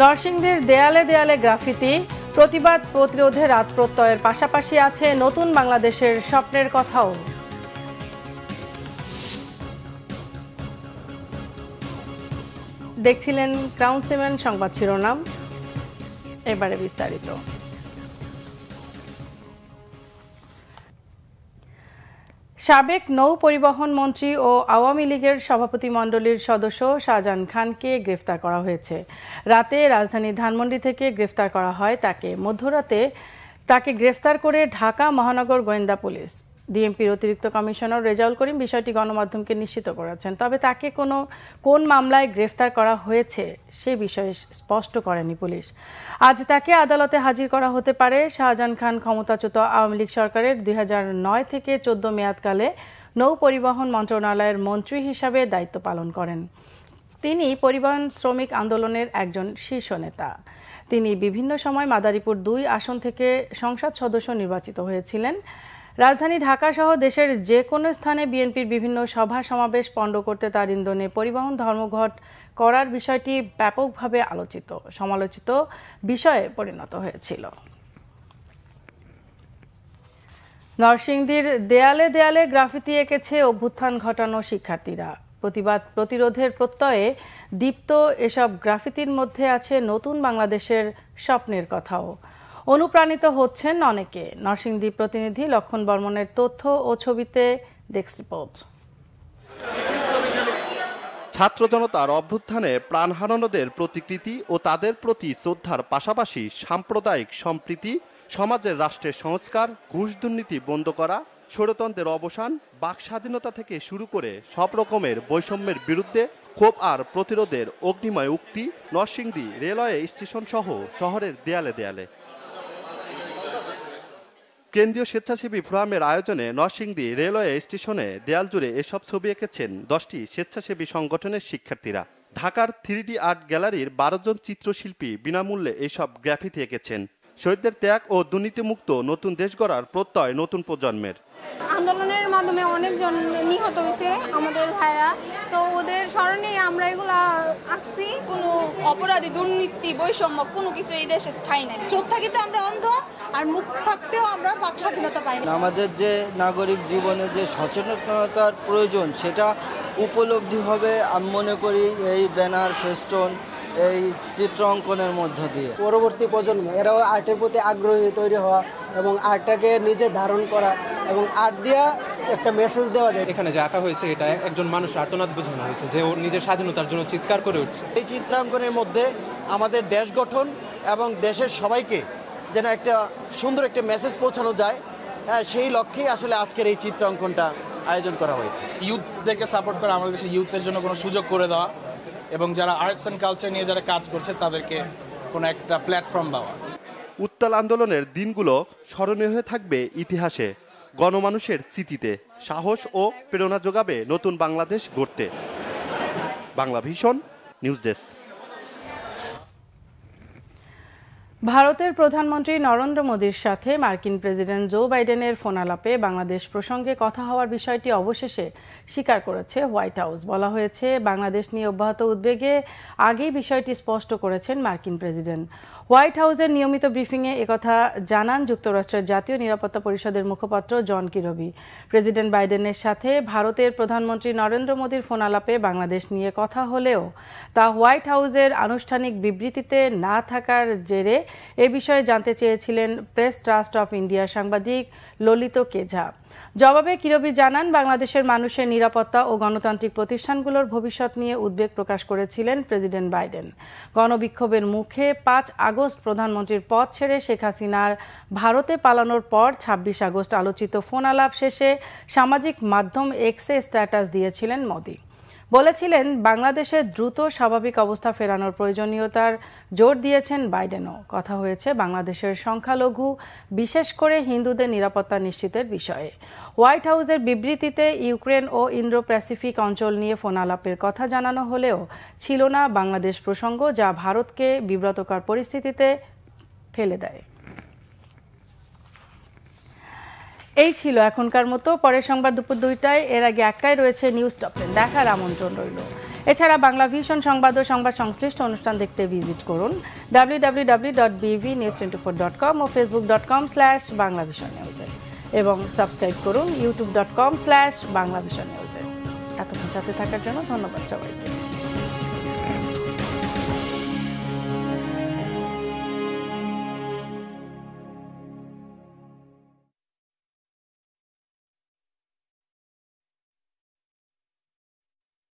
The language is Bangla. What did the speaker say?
নরসিংদীর দেয়ালে দেয়ালে গ্রাফিতি প্রতিবাদ প্রতিরোধে রাত প্রত্যয়ের পাশাপাশি আছে নতুন বাংলাদেশের স্বপ্নের কথাও দেখছিলেন ক্রাউন সেভেন সংবাদ শিরোনাম এবারে বিস্তারিত সাবেক নৌ পরিবহন মন্ত্রী ও আওয়ামী লীগের সভাপতিমণ্ডলীর সদস্য শাহজাহান খানকে গ্রেফতার করা হয়েছে রাতে রাজধানী ধানমন্ডি থেকে গ্রেফতার করা হয় তাকে মধ্যরাতে তাকে গ্রেফতার করে ঢাকা মহানগর গোয়েন্দা পুলিশ ডিএমপির অতিরিক্ত কমিশনার রেজাউল করিম বিষয়টি গণমাধ্যমকে নিশ্চিত করেছেন তবে তাকে কোনো কোন মামলায় গ্রেফতার করা হয়েছে সে বিষয়ে স্পষ্ট করেনি পুলিশ আজ তাকে আদালতে হাজির করা হতে পারে শাহজাহান খান ক্ষমতাচ্যুত আওয়ামী লীগ সরকারের দুই নয় থেকে চোদ্দ মেয়াদকালে নৌ পরিবহন মন্ত্রণালয়ের মন্ত্রী হিসাবে দায়িত্ব পালন করেন তিনি পরিবহন শ্রমিক আন্দোলনের একজন শীর্ষ নেতা তিনি বিভিন্ন সময় মাদারীপুর দুই আসন থেকে সংসদ সদস্য নির্বাচিত হয়েছিলেন রাজধানী ঢাকা সহ দেশের যে কোনো স্থানে বিএনপির বিভিন্ন সভা সমাবেশ পণ্ড করতে তার ইন্দনে পরিবহন ধর্মঘট করার বিষয়টি ব্যাপকভাবে আলোচিত সমালোচিত বিষয়ে পরিণত হয়েছিল নরসিংদীর দেয়ালে দেয়ালে গ্রাফিতি এঁকেছে অভ্যুত্থান ঘটানো শিক্ষার্থীরা প্রতিবাদ প্রতিরোধের প্রত্যয়ে দীপ্ত এসব গ্রাফিতির মধ্যে আছে নতুন বাংলাদেশের স্বপ্নের কথাও অনুপ্রাণিত হচ্ছেন অনেকে নরসিংদী প্রতিনিধি লক্ষণ বর্মনের তথ্য ও ছবিতে ডেস্ক রিপোর্ট ছাত্র জনতার অভ্যুত্থানে প্রাণ হারানোদের প্রতিকৃতি ও তাদের প্রতি শ্রদ্ধার পাশাপাশি সাম্প্রদায়িক সম্প্রীতি সমাজের রাষ্ট্রের সংস্কার ঘুষ দুর্নীতি বন্ধ করা ষড়তন্ত্রের অবসান বাক স্বাধীনতা থেকে শুরু করে সব রকমের বৈষম্যের বিরুদ্ধে ক্ষোভ আর প্রতিরোধের অগ্নিময় উক্তি নরসিংদী রেলওয়ে স্টেশন সহ শহরের দেয়ালে দেয়ালে কেন্দ্রীয় স্বেচ্ছাসেবী ফোরামের আয়োজনে নরসিংদী রেলওয়ে স্টেশনে দেয়াল জুড়ে এসব ছবি এঁকেছেন দশটি স্বেচ্ছাসেবী সংগঠনের শিক্ষার্থীরা ঢাকার থ্রি আর্ট গ্যালারির বারো জন চিত্রশিল্পী বিনামূল্যে এসব গ্রাফিতি এঁকেছেন শহীদদের ত্যাগ ও দুর্নীতিমুক্ত নতুন দেশ গড়ার প্রত্যয় নতুন প্রজন্মের আন্দোলনের মাধ্যমে অনেকজন নিহত হয়েছে আমাদের ভাইরা তো ওদের স্মরণে আমরা এগুলা আঁকছি কোনো অপরাধী দুর্নীতি বৈষম্য কোনো কিছু এই দেশে ঠাই নাই চোখ থাকি তো আমরা অন্ধ আর মুখ থাকতেও আমরা বাক স্বাধীনতা পাই আমাদের যে নাগরিক জীবনে যে সচেতনতার প্রয়োজন সেটা উপলব্ধি হবে আমি মনে করি এই ব্যানার ফেস্টন এই চিত্র অঙ্কনের মধ্য দিয়ে পরবর্তী প্রজন্ম এরাও আর্টের প্রতি আগ্রহী তৈরি হওয়া এবং আর্টটাকে নিজে ধারণ করা এবং আর্ট দিয়া একটা মেসেজ দেওয়া যায় এখানে যে আঁকা হয়েছে এটা একজন মানুষ আর্তনাদ বোঝানো হয়েছে যে ওর নিজের স্বাধীনতার জন্য চিৎকার করে উঠছে এই চিত্রাঙ্কনের মধ্যে আমাদের দেশ গঠন এবং দেশের সবাইকে যেন একটা সুন্দর একটা মেসেজ পৌঁছানো যায় হ্যাঁ সেই লক্ষ্যেই আসলে আজকের এই চিত্রাঙ্কনটা আয়োজন করা হয়েছে ইউথদেরকে সাপোর্ট করা আমাদের দেশের ইউথের জন্য কোনো সুযোগ করে দেওয়া এবং যারা আর্টস অ্যান্ড কালচার নিয়ে যারা কাজ করছে তাদেরকে কোনো একটা প্ল্যাটফর্ম দেওয়া উত্তাল আন্দোলনের দিনগুলো স্মরণীয় হয়ে থাকবে ইতিহাসে গণমানুষের স্মৃতিতে সাহস ও প্রেরণা যোগাবে নতুন বাংলাদেশ গড়তে বাংলা ভীষণ নিউজ ডেস্ক ভারতের প্রধানমন্ত্রী নরেন্দ্র মোদীর সাথে মার্কিন প্রেসিডেন্ট জো বাইডেনের ফোনালাপে বাংলাদেশ প্রসঙ্গে কথা হওয়ার বিষয়টি অবশেষে স্বীকার করেছে হোয়াইট হাউস বলা হয়েছে বাংলাদেশ নিয়ে অব্যাহত উদ্বেগে আগেই বিষয়টি স্পষ্ট করেছেন মার্কিন প্রেসিডেন্ট হোয়াইট হাউসের নিয়মিত ব্রিফিংয়ে একথা জানান যুক্তরাষ্ট্রের জাতীয় নিরাপত্তা পরিষদের মুখপাত্র জন কিরবি প্রেসিডেন্ট বাইডেনের সাথে ভারতের প্রধানমন্ত্রী নরেন্দ্র মোদীর ফোনালাপে বাংলাদেশ নিয়ে কথা হলেও তা হোয়াইট হাউসের আনুষ্ঠানিক বিবৃতিতে না থাকার জেরে এ বিষয়ে জানতে চেয়েছিলেন প্রেস ট্রাস্ট অফ ইন্ডিয়ার সাংবাদিক ললিত কেঝা জবাবে কিরবি জানান বাংলাদেশের মানুষের নিরাপত্তা ও গণতান্ত্রিক প্রতিষ্ঠানগুলোর ভবিষ্যৎ নিয়ে উদ্বেগ প্রকাশ করেছিলেন প্রেসিডেন্ট বাইডেন গণবিক্ষোভের মুখে পাঁচ আগস্ট প্রধানমন্ত্রীর পদ ছেড়ে শেখ হাসিনার ভারতে পালানোর পর ছাব্বিশ আগস্ট আলোচিত ফোন আলাপ শেষে সামাজিক মাধ্যম এক্সে স্ট্যাটাস দিয়েছিলেন মোদী বলেছিলেন বাংলাদেশে দ্রুত স্বাভাবিক অবস্থা ফেরানোর প্রয়োজনীয়তার জোর দিয়েছেন বাইডেনও কথা হয়েছে বাংলাদেশের সংখ্যালঘু বিশেষ করে হিন্দুদের নিরাপত্তা নিশ্চিতের বিষয়ে হোয়াইট হাউসের বিবৃতিতে ইউক্রেন ও ইন্দ্র প্যাসিফিক অঞ্চল নিয়ে ফোনালাপের কথা জানানো হলেও ছিল না বাংলাদেশ প্রসঙ্গ যা ভারতকে বিব্রতকর পরিস্থিতিতে ফেলে দেয় এই ছিল এখনকার মতো পরের সংবাদ দুপুর দুইটায় এর আগে একটাই রয়েছে নিউজ টপ টেন দেখার আমন্ত্রণ রইল এছাড়া বাংলা ভিশন সংবাদ ও সংবাদ সংশ্লিষ্ট অনুষ্ঠান দেখতে ভিজিট করুন W W W dot BV News twenty four dot com ও Facebook dot com slash Bangla Vision News এবং সাবস্ক্রাইব করুন YouTube dot com slash Bangla Vision News এতক্ষণ সাথে থাকার জন্য ধন্যবাদ সবাইকে